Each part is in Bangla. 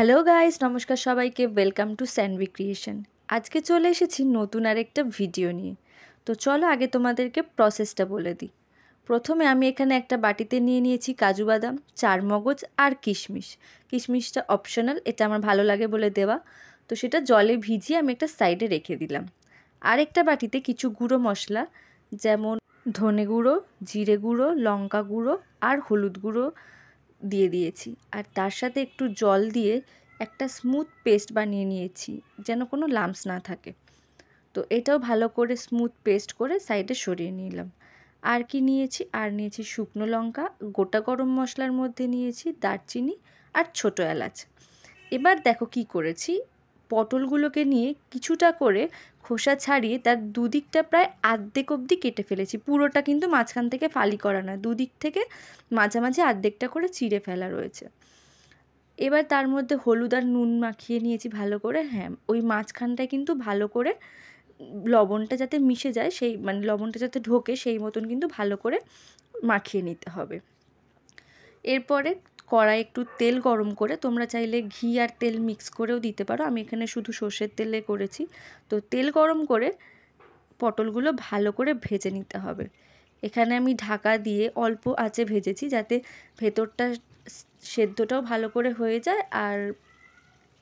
হ্যালো গাইস নমস্কার সবাইকে ওয়েলকাম টু স্যান্ডউই ক্রিয়েশন আজকে চলে এসেছি নতুন আর একটা ভিডিও নিয়ে তো চলো আগে তোমাদেরকে প্রসেসটা বলে দিই প্রথমে আমি এখানে একটা বাটিতে নিয়ে নিয়েছি কাজু বাদাম চার মগজ আর কিশমিশ কিশমিশটা অপশনাল এটা আমার ভালো লাগে বলে দেওয়া তো সেটা জলে ভিজিয়ে আমি একটা সাইডে রেখে দিলাম আরেকটা বাটিতে কিছু গুঁড়ো মশলা যেমন ধনে গুঁড়ো জিরে গুঁড়ো লঙ্কা গুঁড়ো আর হলুদ গুঁড়ো দিয়ে দিয়েছি আর তার সাথে একটু জল দিয়ে একটা স্মুথ পেস্ট বানিয়ে নিয়েছি যেন কোনো লাম্পস না থাকে তো এটাও ভালো করে স্মুথ পেস্ট করে সাইডে সরিয়ে নিলাম আর কি নিয়েছি আর নিয়েছি শুকনো লঙ্কা গোটা গরম মশলার মধ্যে নিয়েছি দারচিনি আর ছোটো এলাচ এবার দেখো কি করেছি পটলগুলোকে নিয়ে কিছুটা করে খোসা ছাড়িয়ে তার দুদিকটা প্রায় আর্ধেক অবধি কেটে ফেলেছি পুরোটা কিন্তু মাঝখান থেকে ফালি করা নয় দুদিক থেকে মাঝামাঝি আর্ধেকটা করে চিড়ে ফেলা রয়েছে এবার তার মধ্যে হলুদ আর নুন মাখিয়ে নিয়েছি ভালো করে হ্যাঁ ওই মাঝখানটায় কিন্তু ভালো করে লবণটা যাতে মিশে যায় সেই মানে লবণটা যাতে ঢোকে সেই মতন কিন্তু ভালো করে মাখিয়ে নিতে হবে এরপরে কড়াই একটু তেল গরম করে তোমরা চাইলে ঘি আর তেল মিক্স করেও দিতে পারো আমি এখানে শুধু সর্ষের তেলে করেছি তো তেল গরম করে পটলগুলো ভালো করে ভেজে নিতে হবে এখানে আমি ঢাকা দিয়ে অল্প আঁচে ভেজেছি যাতে ভেতরটা সেদ্ধটাও ভালো করে হয়ে যায় আর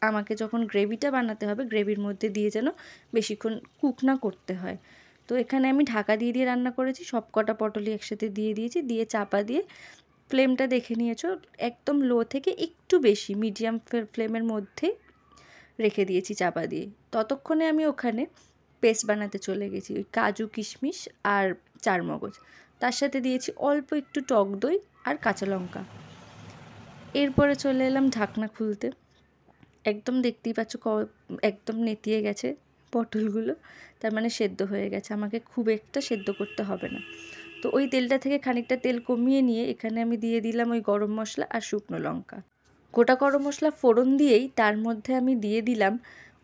আমাকে যখন গ্রেভিটা বানাতে হবে গ্রেভির মধ্যে দিয়ে যেন বেশিক্ষণ কুক না করতে হয় তো এখানে আমি ঢাকা দিয়ে দিয়ে রান্না করেছি সব কটা পটলই একসাথে দিয়ে দিয়েছি দিয়ে চাপা দিয়ে ফ্লেমটা দেখে নিয়েছো একদম লো থেকে একটু বেশি মিডিয়াম ফ্লেমের মধ্যে রেখে দিয়েছি চাপা দিয়ে ততক্ষণে আমি ওখানে পেস্ট বানাতে চলে গেছি ওই কাজু কিশমিশ আর চারমগজ তার সাথে দিয়েছি অল্প একটু টক দই আর কাঁচা লঙ্কা এরপরে চলে এলাম ঢাকনা খুলতে একদম দেখতেই পাচ্ছ ক একদম নেতিয়ে গেছে পটলগুলো তার মানে সেদ্ধ হয়ে গেছে আমাকে খুব একটা সেদ্ধ করতে হবে না তো ওই তেলটা থেকে খানিকটা তেল কমিয়ে নিয়ে এখানে আমি দিয়ে দিলাম ওই গরম মশলা আর শুকনো লঙ্কা গোটা গরম মশলা ফোড়ন দিয়েই তার মধ্যে আমি দিয়ে দিলাম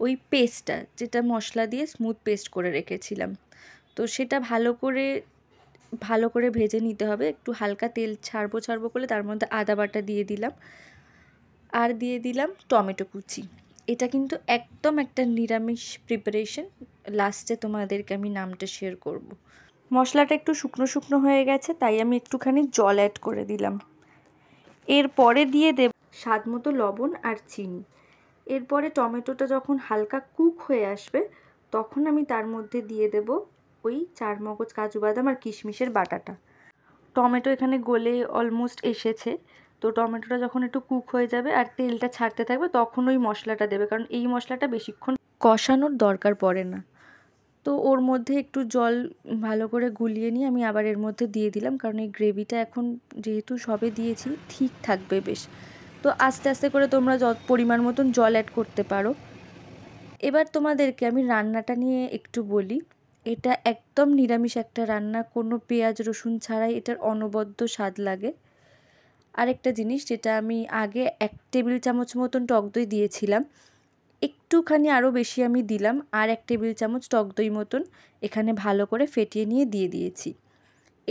ওই পেস্টটা যেটা মশলা দিয়ে স্মুথ পেস্ট করে রেখেছিলাম তো সেটা ভালো করে ভালো করে ভেজে নিতে হবে একটু হালকা তেল ছাড়বো ছাড়বো করে তার মধ্যে আদা বাটা দিয়ে দিলাম আর দিয়ে দিলাম টমেটো কুচি এটা কিন্তু একদম একটা নিরামিষ প্রিপারেশন লাস্টে তোমাদেরকে আমি নামটা শেয়ার করব। মশলাটা একটু শুকনো শুকনো হয়ে গেছে তাই আমি একটুখানি জল অ্যাড করে দিলাম এরপরে দিয়ে দেব স্বাদ মতো লবণ আর চিনি এরপরে টমেটোটা যখন হালকা কুক হয়ে আসবে তখন আমি তার মধ্যে দিয়ে দেব ওই চার মগজ কাজু বাদাম আর কিশমিশের বাটাটা টমেটো এখানে গলে অলমোস্ট এসেছে তো টমেটোটা যখন একটু কুক হয়ে যাবে আর তেলটা ছাড়তে থাকবে তখন ওই মশলাটা দেবে কারণ এই মশলাটা বেশিক্ষণ কষানোর দরকার পড়ে না তো ওর মধ্যে একটু জল ভালো করে গুলিয়ে নিয়ে আমি আবার এর মধ্যে দিয়ে দিলাম কারণ এই গ্রেভিটা এখন যেহেতু সবে দিয়েছি ঠিক থাকবে বেশ তো আস্তে আস্তে করে তোমরা পরিমাণ মতন জল অ্যাড করতে পারো এবার তোমাদেরকে আমি রান্নাটা নিয়ে একটু বলি এটা একদম নিরামিষ একটা রান্না কোনো পেঁয়াজ রসুন ছাড়াই এটার অনবদ্য স্বাদ লাগে আরেকটা জিনিস যেটা আমি আগে এক টেবিল চামচ মতন টক দই দিয়েছিলাম একটুখানি আরও বেশি আমি দিলাম আর এক টেবিল চামচ টক দই মতন এখানে ভালো করে ফেটিয়ে নিয়ে দিয়ে দিয়েছি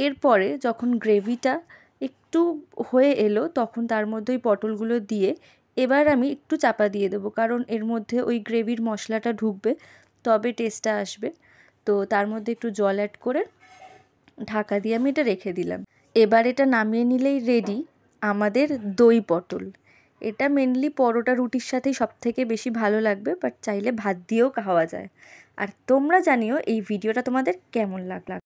এরপরে যখন গ্রেভিটা একটু হয়ে এলো তখন তার মধ্যে ওই পটলগুলো দিয়ে এবার আমি একটু চাপা দিয়ে দেবো কারণ এর মধ্যে ওই গ্রেভির মশলাটা ঢুকবে তবে টেস্টটা আসবে তো তার মধ্যে একটু জল অ্যাড করে ঢাকা দিয়ে আমি এটা রেখে দিলাম এবার এটা নামিয়ে নিলেই রেডি আমাদের দই পটল এটা মেনলি পরোটা রুটির সাথেই সবথেকে বেশি ভালো লাগবে বাট চাইলে ভাত দিয়েও খাওয়া যায় আর তোমরা জানিও এই ভিডিওটা তোমাদের কেমন লাগলো